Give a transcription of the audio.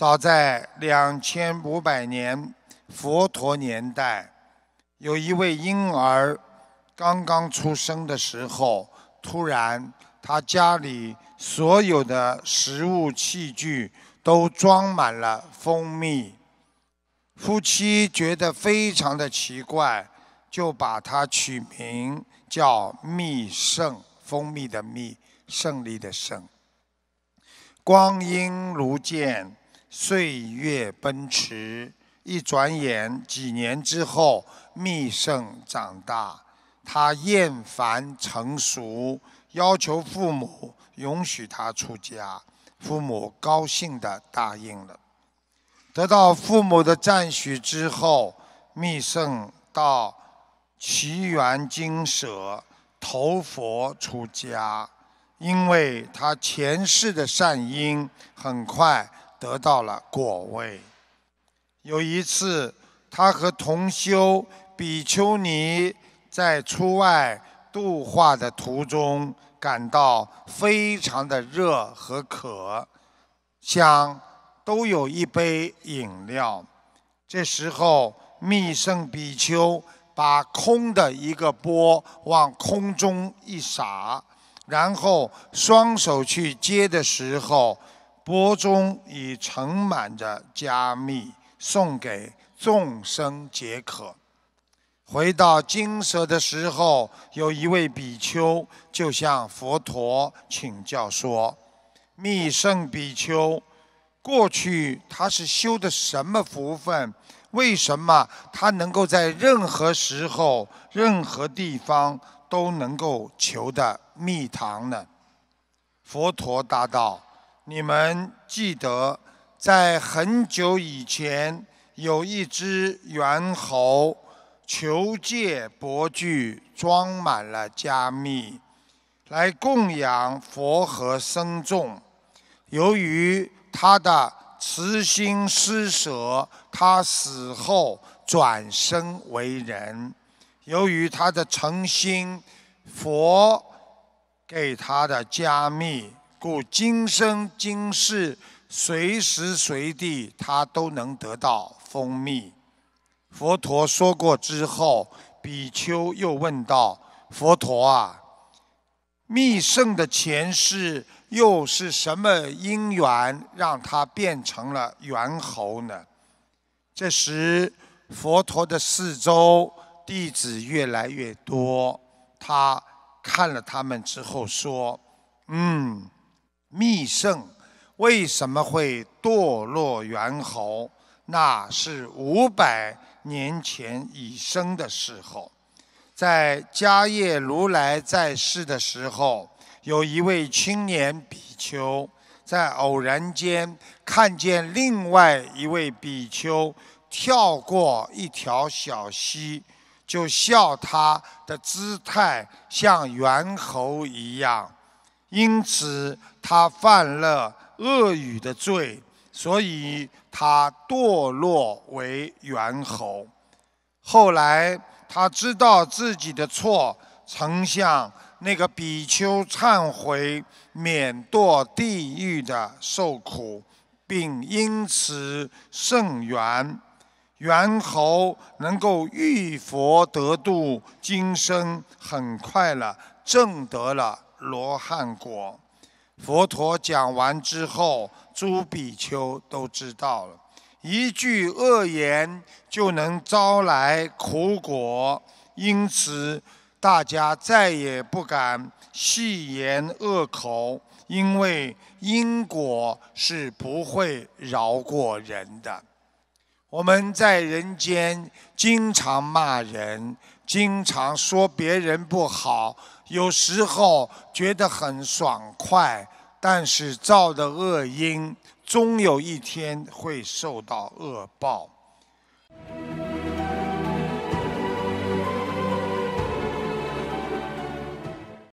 早在两千五百年佛陀年代，有一位婴儿刚刚出生的时候，突然他家里所有的食物器具都装满了蜂蜜，夫妻觉得非常的奇怪，就把他取名叫蜜圣，蜂蜜的蜜，胜利的胜。光阴如箭。岁月奔驰，一转眼几年之后，密圣长大，他厌烦成熟，要求父母允许他出家，父母高兴的答应了。得到父母的赞许之后，密圣到奇园精舍投佛出家，因为他前世的善因很快。得到了果位。有一次，他和同修比丘尼在出外度化的途中，感到非常的热和渴，想都有一杯饮料。这时候，密圣比丘把空的一个钵往空中一撒，然后双手去接的时候。钵中已盛满着加蜜，送给众生解渴。回到精舍的时候，有一位比丘就向佛陀请教说：“密圣比丘，过去他是修的什么福分？为什么他能够在任何时候、任何地方都能够求得蜜糖呢？”佛陀答道。你们记得，在很久以前，有一只猿猴，求借钵具，装满了加密，来供养佛和僧众。由于他的慈心施舍，他死后转生为人。由于他的诚心，佛给他的加密。故今生今世，随时随地，他都能得到蜂蜜。佛陀说过之后，比丘又问道：“佛陀啊，密圣的前世又是什么因缘，让他变成了猿猴呢？”这时，佛陀的四周弟子越来越多，他看了他们之后说：“嗯。”密圣为什么会堕落猿猴？那是五百年前已生的时候，在迦叶如来在世的时候，有一位青年比丘，在偶然间看见另外一位比丘跳过一条小溪，就笑他的姿态像猿猴一样。因此，他犯了恶语的罪，所以他堕落为猿猴。后来，他知道自己的错，曾向那个比丘忏悔，免堕地狱的受苦，并因此圣缘，猿猴能够遇佛得度，今生很快乐，证得了。罗汉果，佛陀讲完之后，诸比丘都知道了，一句恶言就能招来苦果，因此大家再也不敢戏言恶口，因为因果是不会饶过人的。我们在人间经常骂人。经常说别人不好，有时候觉得很爽快，但是造的恶因，终有一天会受到恶报。